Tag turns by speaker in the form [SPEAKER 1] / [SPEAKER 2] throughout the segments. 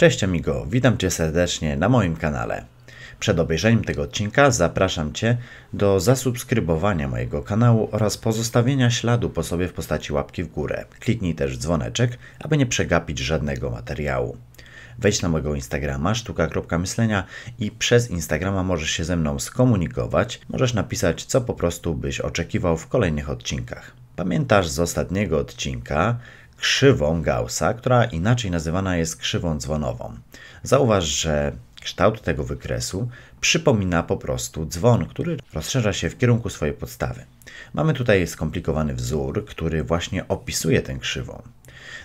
[SPEAKER 1] Cześć amigo, witam Cię serdecznie na moim kanale. Przed obejrzeniem tego odcinka zapraszam Cię do zasubskrybowania mojego kanału oraz pozostawienia śladu po sobie w postaci łapki w górę. Kliknij też dzwoneczek, aby nie przegapić żadnego materiału. Wejdź na mojego Instagrama sztuka.myślenia i przez Instagrama możesz się ze mną skomunikować, możesz napisać co po prostu byś oczekiwał w kolejnych odcinkach. Pamiętasz z ostatniego odcinka, krzywą Gaussa, która inaczej nazywana jest krzywą dzwonową. Zauważ, że kształt tego wykresu przypomina po prostu dzwon, który rozszerza się w kierunku swojej podstawy. Mamy tutaj skomplikowany wzór, który właśnie opisuje tę krzywą.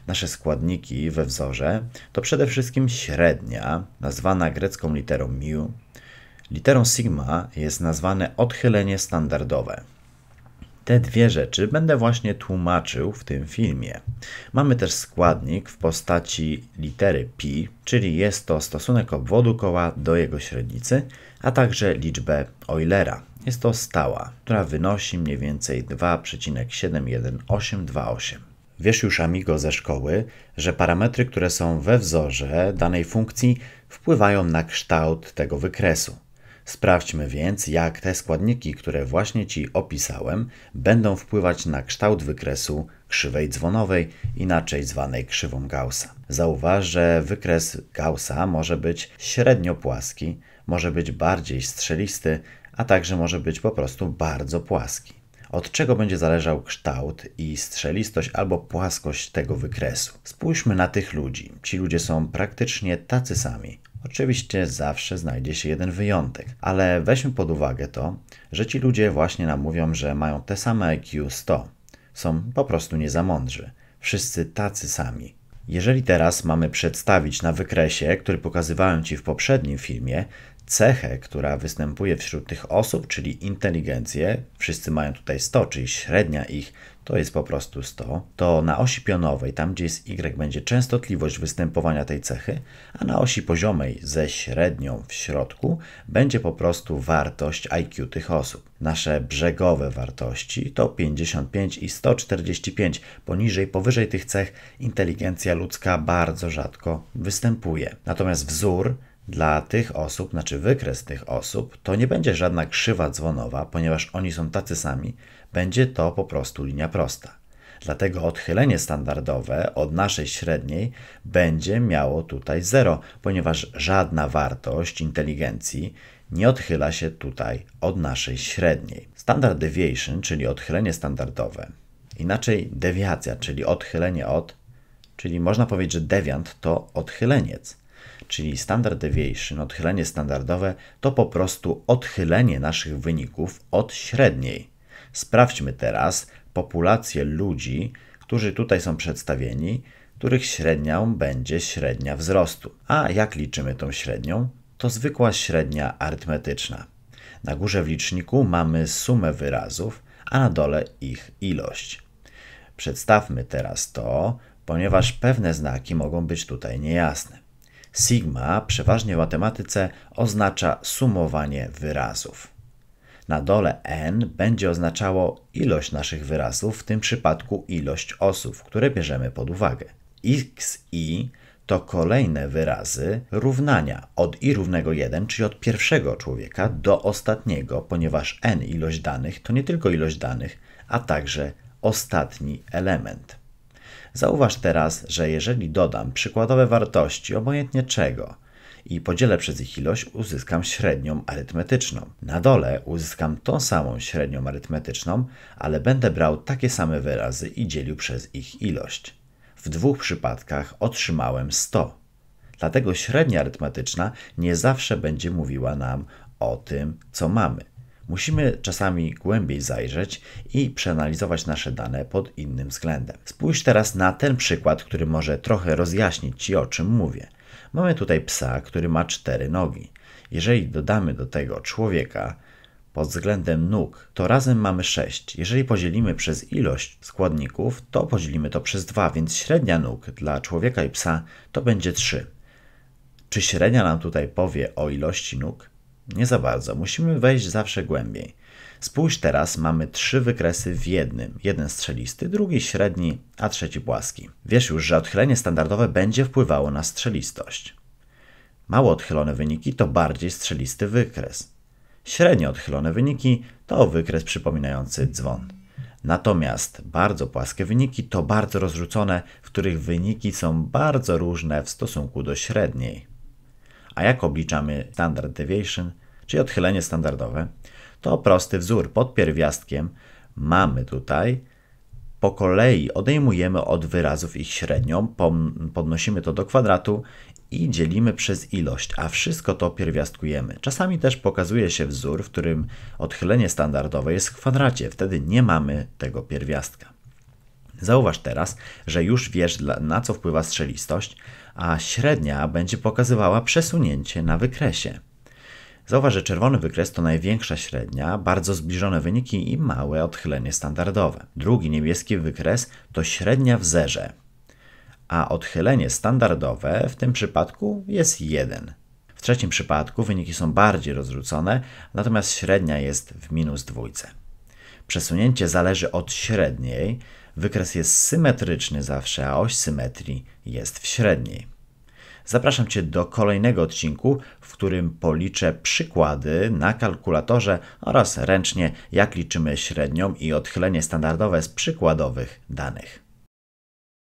[SPEAKER 1] Nasze składniki we wzorze to przede wszystkim średnia, nazwana grecką literą mu. Literą sigma jest nazwane odchylenie standardowe. Te dwie rzeczy będę właśnie tłumaczył w tym filmie. Mamy też składnik w postaci litery pi, czyli jest to stosunek obwodu koła do jego średnicy, a także liczbę Eulera. Jest to stała, która wynosi mniej więcej 2,71828. Wiesz już, amigo, ze szkoły, że parametry, które są we wzorze danej funkcji, wpływają na kształt tego wykresu. Sprawdźmy więc, jak te składniki, które właśnie Ci opisałem, będą wpływać na kształt wykresu krzywej dzwonowej, inaczej zwanej krzywą Gaussa. Zauważ, że wykres Gaussa może być średnio płaski, może być bardziej strzelisty, a także może być po prostu bardzo płaski. Od czego będzie zależał kształt i strzelistość albo płaskość tego wykresu? Spójrzmy na tych ludzi. Ci ludzie są praktycznie tacy sami. Oczywiście zawsze znajdzie się jeden wyjątek, ale weźmy pod uwagę to, że ci ludzie właśnie nam mówią, że mają te same IQ 100. Są po prostu nie mądrzy. Wszyscy tacy sami. Jeżeli teraz mamy przedstawić na wykresie, który pokazywałem Ci w poprzednim filmie, cechę, która występuje wśród tych osób, czyli inteligencję, wszyscy mają tutaj 100, czyli średnia ich to jest po prostu 100, to na osi pionowej, tam gdzie jest y, będzie częstotliwość występowania tej cechy, a na osi poziomej ze średnią w środku będzie po prostu wartość IQ tych osób. Nasze brzegowe wartości to 55 i 145. Poniżej, powyżej tych cech inteligencja ludzka bardzo rzadko występuje. Natomiast wzór dla tych osób, znaczy wykres tych osób, to nie będzie żadna krzywa dzwonowa, ponieważ oni są tacy sami, będzie to po prostu linia prosta. Dlatego odchylenie standardowe od naszej średniej będzie miało tutaj 0, ponieważ żadna wartość inteligencji nie odchyla się tutaj od naszej średniej. Standard deviation, czyli odchylenie standardowe, inaczej dewiacja, czyli odchylenie od, czyli można powiedzieć, że dewiant to odchyleniec czyli standard deviation, odchylenie standardowe, to po prostu odchylenie naszych wyników od średniej. Sprawdźmy teraz populację ludzi, którzy tutaj są przedstawieni, których średnią będzie średnia wzrostu. A jak liczymy tą średnią? To zwykła średnia arytmetyczna. Na górze w liczniku mamy sumę wyrazów, a na dole ich ilość. Przedstawmy teraz to, ponieważ pewne znaki mogą być tutaj niejasne. Sigma, przeważnie w matematyce, oznacza sumowanie wyrazów. Na dole n będzie oznaczało ilość naszych wyrazów, w tym przypadku ilość osób, które bierzemy pod uwagę. xi to kolejne wyrazy równania od i równego 1, czyli od pierwszego człowieka do ostatniego, ponieważ n ilość danych to nie tylko ilość danych, a także ostatni element. Zauważ teraz, że jeżeli dodam przykładowe wartości, obojętnie czego, i podzielę przez ich ilość, uzyskam średnią arytmetyczną. Na dole uzyskam tą samą średnią arytmetyczną, ale będę brał takie same wyrazy i dzielił przez ich ilość. W dwóch przypadkach otrzymałem 100. Dlatego średnia arytmetyczna nie zawsze będzie mówiła nam o tym, co mamy. Musimy czasami głębiej zajrzeć i przeanalizować nasze dane pod innym względem. Spójrz teraz na ten przykład, który może trochę rozjaśnić Ci, o czym mówię. Mamy tutaj psa, który ma cztery nogi. Jeżeli dodamy do tego człowieka pod względem nóg, to razem mamy 6. Jeżeli podzielimy przez ilość składników, to podzielimy to przez 2, więc średnia nóg dla człowieka i psa to będzie 3. Czy średnia nam tutaj powie o ilości nóg? Nie za bardzo. Musimy wejść zawsze głębiej. Spójrz teraz, mamy trzy wykresy w jednym. Jeden strzelisty, drugi średni, a trzeci płaski. Wiesz już, że odchylenie standardowe będzie wpływało na strzelistość. Mało odchylone wyniki to bardziej strzelisty wykres. Średnio odchylone wyniki to wykres przypominający dzwon. Natomiast bardzo płaskie wyniki to bardzo rozrzucone, w których wyniki są bardzo różne w stosunku do średniej. A jak obliczamy standard deviation, czyli odchylenie standardowe, to prosty wzór pod pierwiastkiem mamy tutaj. Po kolei odejmujemy od wyrazów ich średnią, podnosimy to do kwadratu i dzielimy przez ilość, a wszystko to pierwiastkujemy. Czasami też pokazuje się wzór, w którym odchylenie standardowe jest w kwadracie, wtedy nie mamy tego pierwiastka. Zauważ teraz, że już wiesz na co wpływa strzelistość, a średnia będzie pokazywała przesunięcie na wykresie. Zauważ, że czerwony wykres to największa średnia, bardzo zbliżone wyniki i małe odchylenie standardowe. Drugi niebieski wykres to średnia w zerze, a odchylenie standardowe w tym przypadku jest 1. W trzecim przypadku wyniki są bardziej rozrzucone, natomiast średnia jest w minus dwójce. Przesunięcie zależy od średniej, Wykres jest symetryczny zawsze, a oś symetrii jest w średniej. Zapraszam Cię do kolejnego odcinku, w którym policzę przykłady na kalkulatorze oraz ręcznie, jak liczymy średnią i odchylenie standardowe z przykładowych danych.